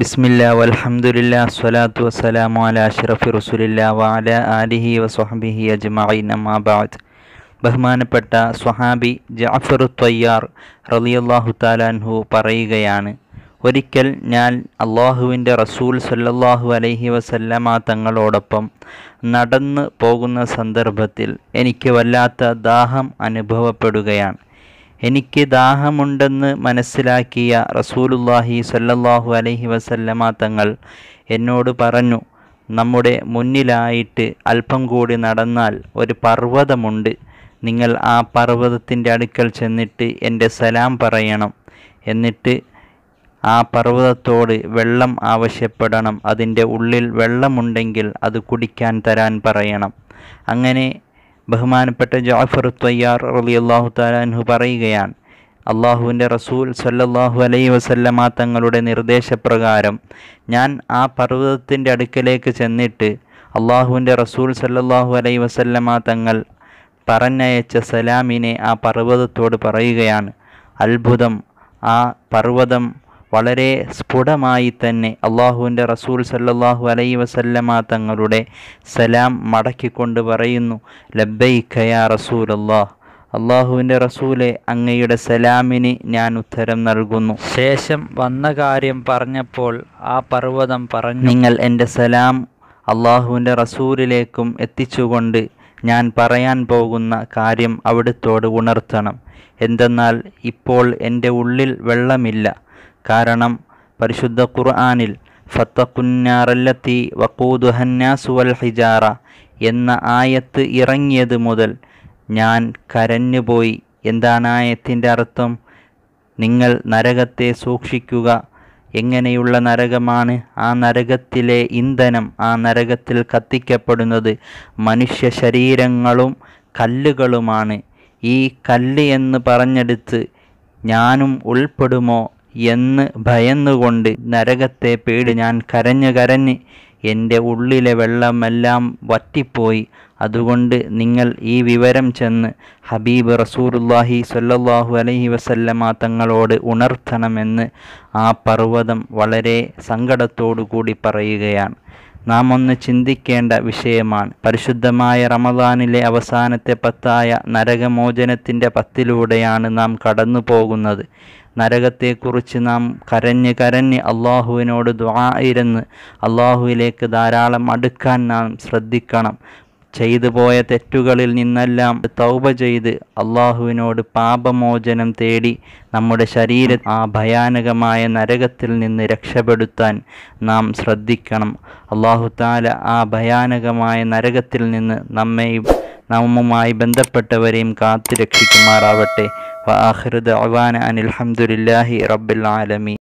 ബിസ്മില്ല വലഹമുല്ല സ്വലാത്തു വസ്സലാം അല അഷ്റഫി റസുലില്ല വാല ആലിഹി വസ്ഹബിഹി അജ്മായി നമാബാദ് ബഹുമാനപ്പെട്ട സ്വഹാബി ജാഫർ ത്വയ്യാർ റലിയല്ലാഹു താലാൻഹു പറയുകയാണ് ഒരിക്കൽ ഞാൻ അള്ളാഹുവിൻ്റെ റസൂൽ സല്ലല്ലാഹു അലൈഹി വസല്ലമ തങ്ങളോടൊപ്പം നടന്ന് പോകുന്ന സന്ദർഭത്തിൽ എനിക്ക് വല്ലാത്ത ദാഹം അനുഭവപ്പെടുകയാണ് എനിക്ക് ദാഹമുണ്ടെന്ന് മനസ്സിലാക്കിയ റസൂലുല്ലാഹി സല്ലാഹു അലൈഹി വസല്ലമ തങ്ങൾ എന്നോട് പറഞ്ഞു നമ്മുടെ മുന്നിലായിട്ട് അല്പം കൂടി നടന്നാൽ ഒരു പർവ്വതമുണ്ട് നിങ്ങൾ ആ പർവ്വതത്തിൻ്റെ അടുക്കൽ ചെന്നിട്ട് എൻ്റെ സലാം പറയണം എന്നിട്ട് ആ പർവ്വതത്തോട് വെള്ളം ആവശ്യപ്പെടണം അതിൻ്റെ ഉള്ളിൽ വെള്ളമുണ്ടെങ്കിൽ അത് കുടിക്കാൻ തരാൻ പറയണം അങ്ങനെ ബഹുമാനപ്പെട്ട ജാഫർ ത്വയ്യാർ റലി അള്ളാഹു താലാൻഹു പറയുകയാണ് അള്ളാഹുവിൻ്റെ റസൂൽ സല്ലല്ലാഹു അലൈ വസല്ലമ തങ്ങളുടെ നിർദ്ദേശപ്രകാരം ഞാൻ ആ പർവ്വതത്തിൻ്റെ അടുക്കലേക്ക് ചെന്നിട്ട് അള്ളാഹുവിൻ്റെ റസൂൽ സല്ലല്ലാഹു അലൈ വസല്ലമ തങ്ങൾ പറഞ്ഞയച്ച സലാമിനെ ആ പർവ്വതത്തോട് പറയുകയാണ് അത്ഭുതം ആ പർവ്വതം വളരെ സ്ഫുടമായി തന്നെ അള്ളാഹുവിൻ്റെ റസൂൽ സല്ലാഹു അലൈ വസല്ലമ തങ്ങളുടെ സലാം മടക്കിക്കൊണ്ട് പറയുന്നു ലബ്ബൈഖയാ റസൂൽ അള്ളാഹ് അള്ളാഹുവിൻ്റെ റസൂലെ അങ്ങയുടെ സലാമിന് ഞാൻ ഉത്തരം നൽകുന്നു ശേഷം വന്ന കാര്യം പറഞ്ഞപ്പോൾ ആ പർവ്വതം പറഞ്ഞു നിങ്ങൾ എൻ്റെ സലാം അള്ളാഹുവിൻ്റെ റസൂലിലേക്കും എത്തിച്ചുകൊണ്ട് ഞാൻ പറയാൻ പോകുന്ന കാര്യം അവിടുത്തോട് ഉണർത്തണം എന്തെന്നാൽ ഇപ്പോൾ എൻ്റെ ഉള്ളിൽ വെള്ളമില്ല കാരണം പരിശുദ്ധ ഖുർആാനിൽ ഫത്തക്കുന്നാറല്ലത്തി വൽ ഹിജാറ എന്ന ആയത്ത് ഇറങ്ങിയത് മുതൽ ഞാൻ കരഞ്ഞുപോയി എന്താണ് ആയത്തിൻ്റെ അർത്ഥം നിങ്ങൾ നരകത്തെ സൂക്ഷിക്കുക എങ്ങനെയുള്ള നരകമാണ് ആ നരകത്തിലെ ഇന്ധനം ആ നരകത്തിൽ കത്തിക്കപ്പെടുന്നത് മനുഷ്യ ശരീരങ്ങളും കല്ലുകളുമാണ് ഈ കല്ല് എന്ന് പറഞ്ഞെടുത്ത് ഞാനും ഉൾപ്പെടുമോ എന്ന് ഭയന്നുകൊണ്ട് നരകത്തെ പേടി ഞാൻ കരഞ്ഞു കരഞ്ഞ് എൻ്റെ ഉള്ളിലെ വെള്ളമെല്ലാം വറ്റിപ്പോയി അതുകൊണ്ട് നിങ്ങൾ ഈ വിവരം ചെന്ന് ഹബീബ് റസൂറുല്ലാഹി സല്ലാഹു അലൈഹി വസല്ലമ തങ്ങളോട് ഉണർത്തണമെന്ന് ആ പർവ്വതം വളരെ സങ്കടത്തോടു കൂടി പറയുകയാണ് നാം ഒന്ന് ചിന്തിക്കേണ്ട വിഷയമാണ് പരിശുദ്ധമായ റമദാനിലെ അവസാനത്തെ പത്തായ നരകമോചനത്തിൻ്റെ പത്തിലൂടെയാണ് നാം കടന്നു പോകുന്നത് നരകത്തെക്കുറിച്ച് നാം കരഞ്ഞ് കരഞ്ഞ് അള്ളാഹുവിനോട് ദ്വായിരുന്ന് അള്ളാഹുവിലേക്ക് ധാരാളം അടുക്കാൻ നാം ശ്രദ്ധിക്കണം ചെയ്തു പോയ തെറ്റുകളിൽ നിന്നെല്ലാം തൗബ ചെയ്ത് അള്ളാഹുവിനോട് പാപമോചനം തേടി നമ്മുടെ ശരീര ആ ഭയാനകമായ നരകത്തിൽ നിന്ന് രക്ഷപ്പെടുത്താൻ നാം ശ്രദ്ധിക്കണം അള്ളാഹു താല ആ ഭയാനകമായ നരകത്തിൽ നിന്ന് നമ്മയും നമ്മുമായി ബന്ധപ്പെട്ടവരെയും കാത്തു രക്ഷിക്കുമാറാവട്ടെ വാഹൃദ് അവാന അനിൽഹമുല്ലാഹി റബ്ബിൽ ആലമി